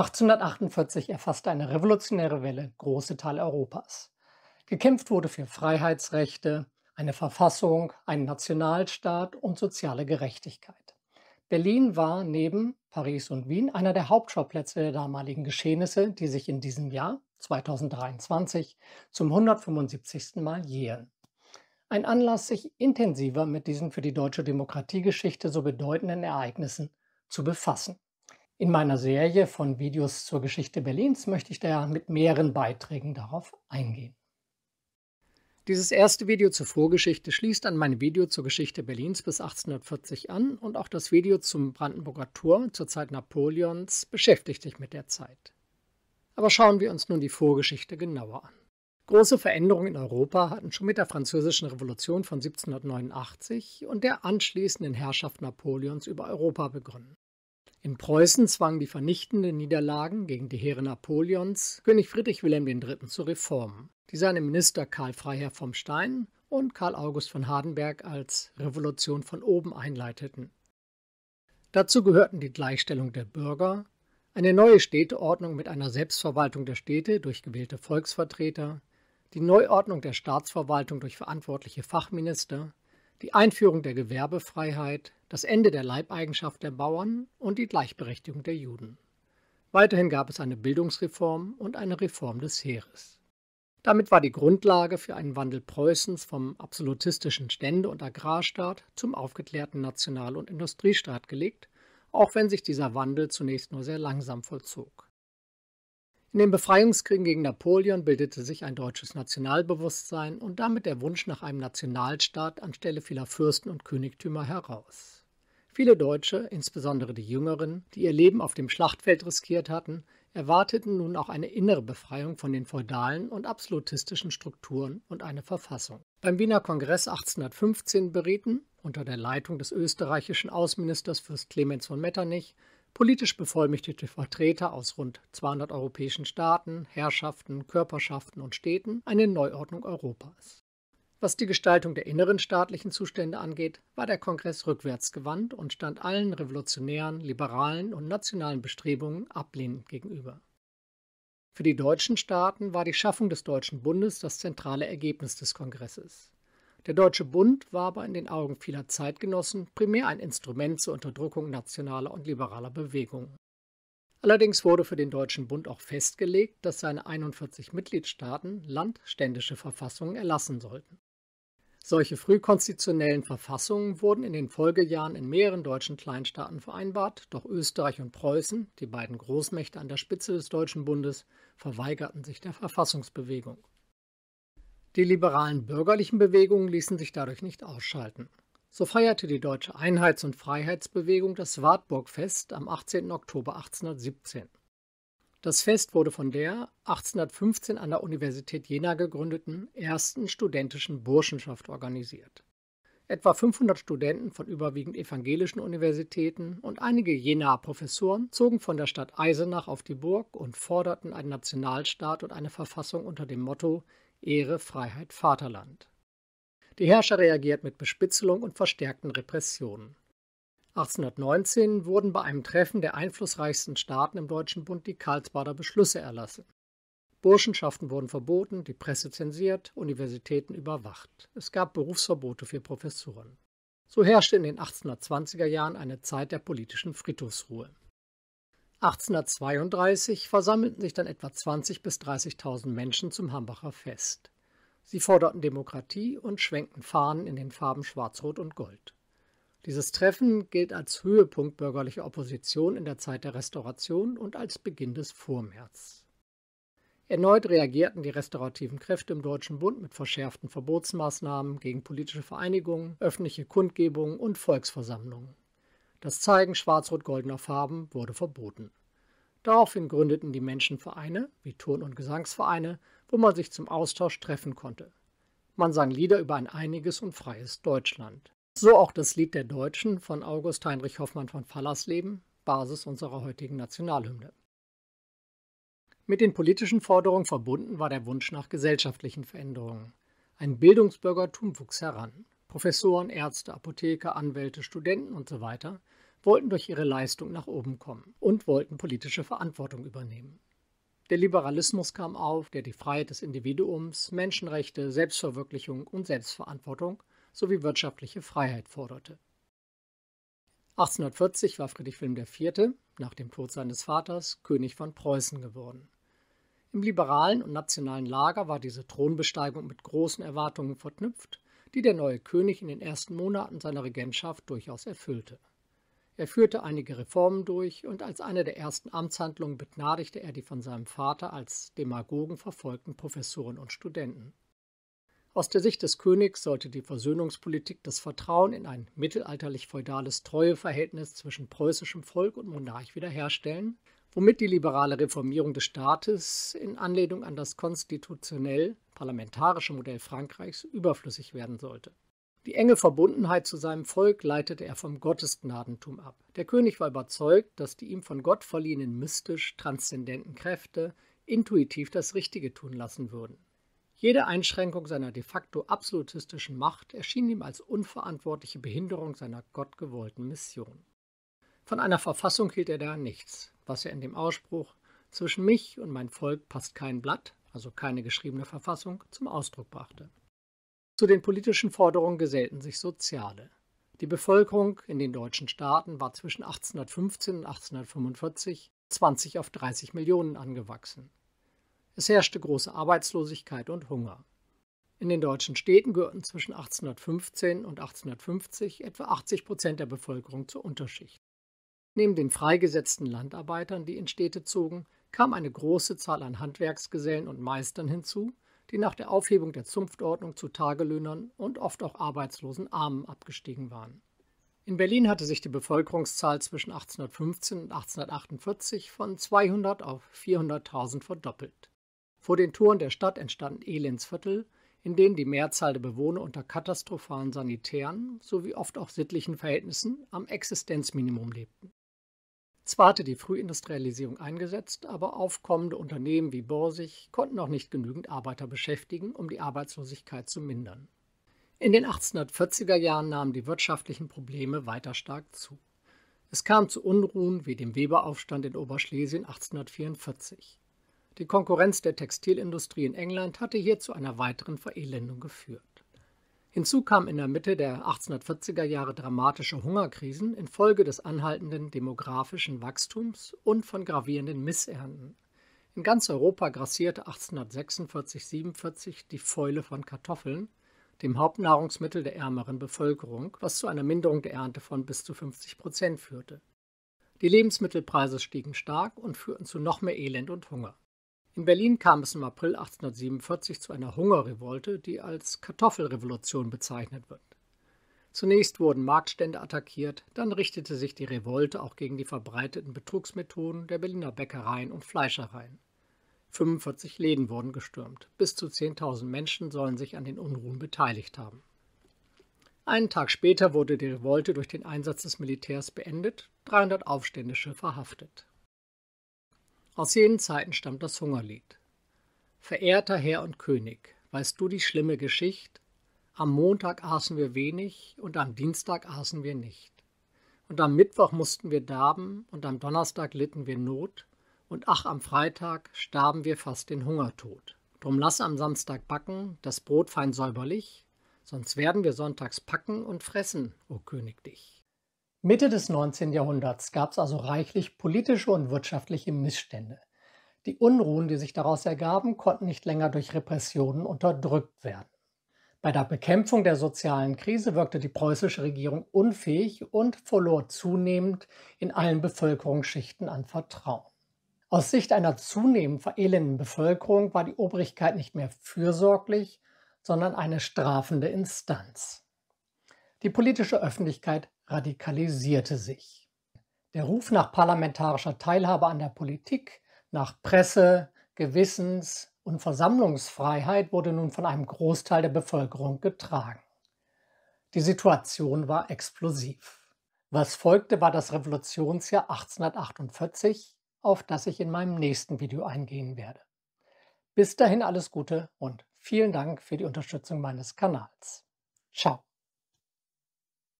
1848 erfasste eine revolutionäre Welle große Teile Europas. Gekämpft wurde für Freiheitsrechte, eine Verfassung, einen Nationalstaat und soziale Gerechtigkeit. Berlin war neben Paris und Wien einer der Hauptschauplätze der damaligen Geschehnisse, die sich in diesem Jahr 2023 zum 175. Mal jähren. Ein Anlass, sich intensiver mit diesen für die deutsche Demokratiegeschichte so bedeutenden Ereignissen zu befassen. In meiner Serie von Videos zur Geschichte Berlins möchte ich da mit mehreren Beiträgen darauf eingehen. Dieses erste Video zur Vorgeschichte schließt an mein Video zur Geschichte Berlins bis 1840 an und auch das Video zum Brandenburger Turm zur Zeit Napoleons beschäftigt sich mit der Zeit. Aber schauen wir uns nun die Vorgeschichte genauer an. Große Veränderungen in Europa hatten schon mit der Französischen Revolution von 1789 und der anschließenden Herrschaft Napoleons über Europa begonnen. In Preußen zwangen die vernichtenden Niederlagen gegen die Heere Napoleons König Friedrich Wilhelm III. zu Reformen, die seine Minister Karl Freiherr vom Stein und Karl August von Hardenberg als Revolution von oben einleiteten. Dazu gehörten die Gleichstellung der Bürger, eine neue Städteordnung mit einer Selbstverwaltung der Städte durch gewählte Volksvertreter, die Neuordnung der Staatsverwaltung durch verantwortliche Fachminister, die Einführung der Gewerbefreiheit, das Ende der Leibeigenschaft der Bauern und die Gleichberechtigung der Juden. Weiterhin gab es eine Bildungsreform und eine Reform des Heeres. Damit war die Grundlage für einen Wandel Preußens vom absolutistischen Stände- und Agrarstaat zum aufgeklärten National- und Industriestaat gelegt, auch wenn sich dieser Wandel zunächst nur sehr langsam vollzog. In den Befreiungskriegen gegen Napoleon bildete sich ein deutsches Nationalbewusstsein und damit der Wunsch nach einem Nationalstaat anstelle vieler Fürsten und Königtümer heraus. Viele Deutsche, insbesondere die Jüngeren, die ihr Leben auf dem Schlachtfeld riskiert hatten, erwarteten nun auch eine innere Befreiung von den feudalen und absolutistischen Strukturen und eine Verfassung. Beim Wiener Kongress 1815 berieten, unter der Leitung des österreichischen Außenministers Fürst Clemens von Metternich, Politisch bevollmächtigte Vertreter aus rund 200 europäischen Staaten, Herrschaften, Körperschaften und Städten eine Neuordnung Europas. Was die Gestaltung der inneren staatlichen Zustände angeht, war der Kongress rückwärts gewandt und stand allen revolutionären, liberalen und nationalen Bestrebungen ablehnend gegenüber. Für die deutschen Staaten war die Schaffung des Deutschen Bundes das zentrale Ergebnis des Kongresses. Der Deutsche Bund war aber in den Augen vieler Zeitgenossen primär ein Instrument zur Unterdrückung nationaler und liberaler Bewegungen. Allerdings wurde für den Deutschen Bund auch festgelegt, dass seine 41 Mitgliedstaaten landständische Verfassungen erlassen sollten. Solche frühkonstitutionellen Verfassungen wurden in den Folgejahren in mehreren deutschen Kleinstaaten vereinbart, doch Österreich und Preußen, die beiden Großmächte an der Spitze des Deutschen Bundes, verweigerten sich der Verfassungsbewegung. Die liberalen bürgerlichen Bewegungen ließen sich dadurch nicht ausschalten. So feierte die deutsche Einheits- und Freiheitsbewegung das Wartburgfest am 18. Oktober 1817. Das Fest wurde von der 1815 an der Universität Jena gegründeten ersten studentischen Burschenschaft organisiert. Etwa 500 Studenten von überwiegend evangelischen Universitäten und einige Jenaer Professoren zogen von der Stadt Eisenach auf die Burg und forderten einen Nationalstaat und eine Verfassung unter dem Motto Ehre, Freiheit, Vaterland. Die Herrscher reagiert mit Bespitzelung und verstärkten Repressionen. 1819 wurden bei einem Treffen der einflussreichsten Staaten im Deutschen Bund die Karlsbader Beschlüsse erlassen. Burschenschaften wurden verboten, die Presse zensiert, Universitäten überwacht. Es gab Berufsverbote für Professoren. So herrschte in den 1820er Jahren eine Zeit der politischen Friedhofsruhe. 1832 versammelten sich dann etwa 20.000 bis 30.000 Menschen zum Hambacher Fest. Sie forderten Demokratie und schwenkten Fahnen in den Farben Schwarz, Rot und Gold. Dieses Treffen gilt als Höhepunkt bürgerlicher Opposition in der Zeit der Restauration und als Beginn des Vormärz. Erneut reagierten die restaurativen Kräfte im Deutschen Bund mit verschärften Verbotsmaßnahmen gegen politische Vereinigungen, öffentliche Kundgebungen und Volksversammlungen. Das Zeigen schwarz-rot-goldener Farben wurde verboten. Daraufhin gründeten die Menschen Vereine wie Turn- und Gesangsvereine, wo man sich zum Austausch treffen konnte. Man sang Lieder über ein einiges und freies Deutschland. So auch das Lied der Deutschen von August Heinrich Hoffmann von Fallersleben, Basis unserer heutigen Nationalhymne. Mit den politischen Forderungen verbunden war der Wunsch nach gesellschaftlichen Veränderungen. Ein Bildungsbürgertum wuchs heran. Professoren, Ärzte, Apotheker, Anwälte, Studenten usw. So wollten durch ihre Leistung nach oben kommen und wollten politische Verantwortung übernehmen. Der Liberalismus kam auf, der die Freiheit des Individuums, Menschenrechte, Selbstverwirklichung und Selbstverantwortung sowie wirtschaftliche Freiheit forderte. 1840 war Friedrich Wilhelm IV., nach dem Tod seines Vaters, König von Preußen geworden. Im liberalen und nationalen Lager war diese Thronbesteigung mit großen Erwartungen verknüpft, die der neue König in den ersten Monaten seiner Regentschaft durchaus erfüllte. Er führte einige Reformen durch und als eine der ersten Amtshandlungen begnadigte er die von seinem Vater als Demagogen verfolgten Professoren und Studenten. Aus der Sicht des Königs sollte die Versöhnungspolitik das Vertrauen in ein mittelalterlich-feudales Treueverhältnis zwischen preußischem Volk und Monarch wiederherstellen, womit die liberale Reformierung des Staates in Anlehnung an das konstitutionell parlamentarische Modell Frankreichs überflüssig werden sollte. Die enge Verbundenheit zu seinem Volk leitete er vom Gottesgnadentum ab. Der König war überzeugt, dass die ihm von Gott verliehenen mystisch transzendenten Kräfte intuitiv das Richtige tun lassen würden. Jede Einschränkung seiner de facto absolutistischen Macht erschien ihm als unverantwortliche Behinderung seiner gottgewollten Mission. Von einer Verfassung hielt er da nichts, was er in dem Ausspruch zwischen mich und mein Volk passt kein Blatt, also keine geschriebene Verfassung, zum Ausdruck brachte. Zu den politischen Forderungen gesellten sich soziale. Die Bevölkerung in den deutschen Staaten war zwischen 1815 und 1845 20 auf 30 Millionen angewachsen. Es herrschte große Arbeitslosigkeit und Hunger. In den deutschen Städten gehörten zwischen 1815 und 1850 etwa 80 Prozent der Bevölkerung zur Unterschicht. Neben den freigesetzten Landarbeitern, die in Städte zogen, kam eine große Zahl an Handwerksgesellen und Meistern hinzu, die nach der Aufhebung der Zunftordnung zu Tagelöhnern und oft auch arbeitslosen Armen abgestiegen waren. In Berlin hatte sich die Bevölkerungszahl zwischen 1815 und 1848 von 200 auf 400.000 verdoppelt. Vor den Toren der Stadt entstanden Elendsviertel, in denen die Mehrzahl der Bewohner unter katastrophalen sanitären sowie oft auch sittlichen Verhältnissen am Existenzminimum lebten. Zwar hatte die Frühindustrialisierung eingesetzt, aber aufkommende Unternehmen wie Borsig konnten noch nicht genügend Arbeiter beschäftigen, um die Arbeitslosigkeit zu mindern. In den 1840er Jahren nahmen die wirtschaftlichen Probleme weiter stark zu. Es kam zu Unruhen wie dem Weberaufstand in Oberschlesien 1844. Die Konkurrenz der Textilindustrie in England hatte hier zu einer weiteren Verelendung geführt. Hinzu kamen in der Mitte der 1840er Jahre dramatische Hungerkrisen infolge des anhaltenden demografischen Wachstums und von gravierenden Missernten. In ganz Europa grassierte 1846 47 die Fäule von Kartoffeln, dem Hauptnahrungsmittel der ärmeren Bevölkerung, was zu einer Minderung der Ernte von bis zu 50 Prozent führte. Die Lebensmittelpreise stiegen stark und führten zu noch mehr Elend und Hunger. In Berlin kam es im April 1847 zu einer Hungerrevolte, die als Kartoffelrevolution bezeichnet wird. Zunächst wurden Marktstände attackiert, dann richtete sich die Revolte auch gegen die verbreiteten Betrugsmethoden der Berliner Bäckereien und Fleischereien. 45 Läden wurden gestürmt. Bis zu 10.000 Menschen sollen sich an den Unruhen beteiligt haben. Einen Tag später wurde die Revolte durch den Einsatz des Militärs beendet, 300 Aufständische verhaftet. Aus jenen Zeiten stammt das Hungerlied. Verehrter Herr und König, weißt du die schlimme Geschicht? Am Montag aßen wir wenig und am Dienstag aßen wir nicht. Und am Mittwoch mussten wir darben und am Donnerstag litten wir Not. Und ach, am Freitag starben wir fast den Hungertod. Drum lass am Samstag backen, das Brot fein säuberlich, sonst werden wir sonntags packen und fressen, o König dich. Mitte des 19. Jahrhunderts gab es also reichlich politische und wirtschaftliche Missstände. Die Unruhen, die sich daraus ergaben, konnten nicht länger durch Repressionen unterdrückt werden. Bei der Bekämpfung der sozialen Krise wirkte die preußische Regierung unfähig und verlor zunehmend in allen Bevölkerungsschichten an Vertrauen. Aus Sicht einer zunehmend verelenden Bevölkerung war die Obrigkeit nicht mehr fürsorglich, sondern eine strafende Instanz. Die politische Öffentlichkeit radikalisierte sich. Der Ruf nach parlamentarischer Teilhabe an der Politik, nach Presse, Gewissens und Versammlungsfreiheit wurde nun von einem Großteil der Bevölkerung getragen. Die Situation war explosiv. Was folgte, war das Revolutionsjahr 1848, auf das ich in meinem nächsten Video eingehen werde. Bis dahin alles Gute und vielen Dank für die Unterstützung meines Kanals. Ciao.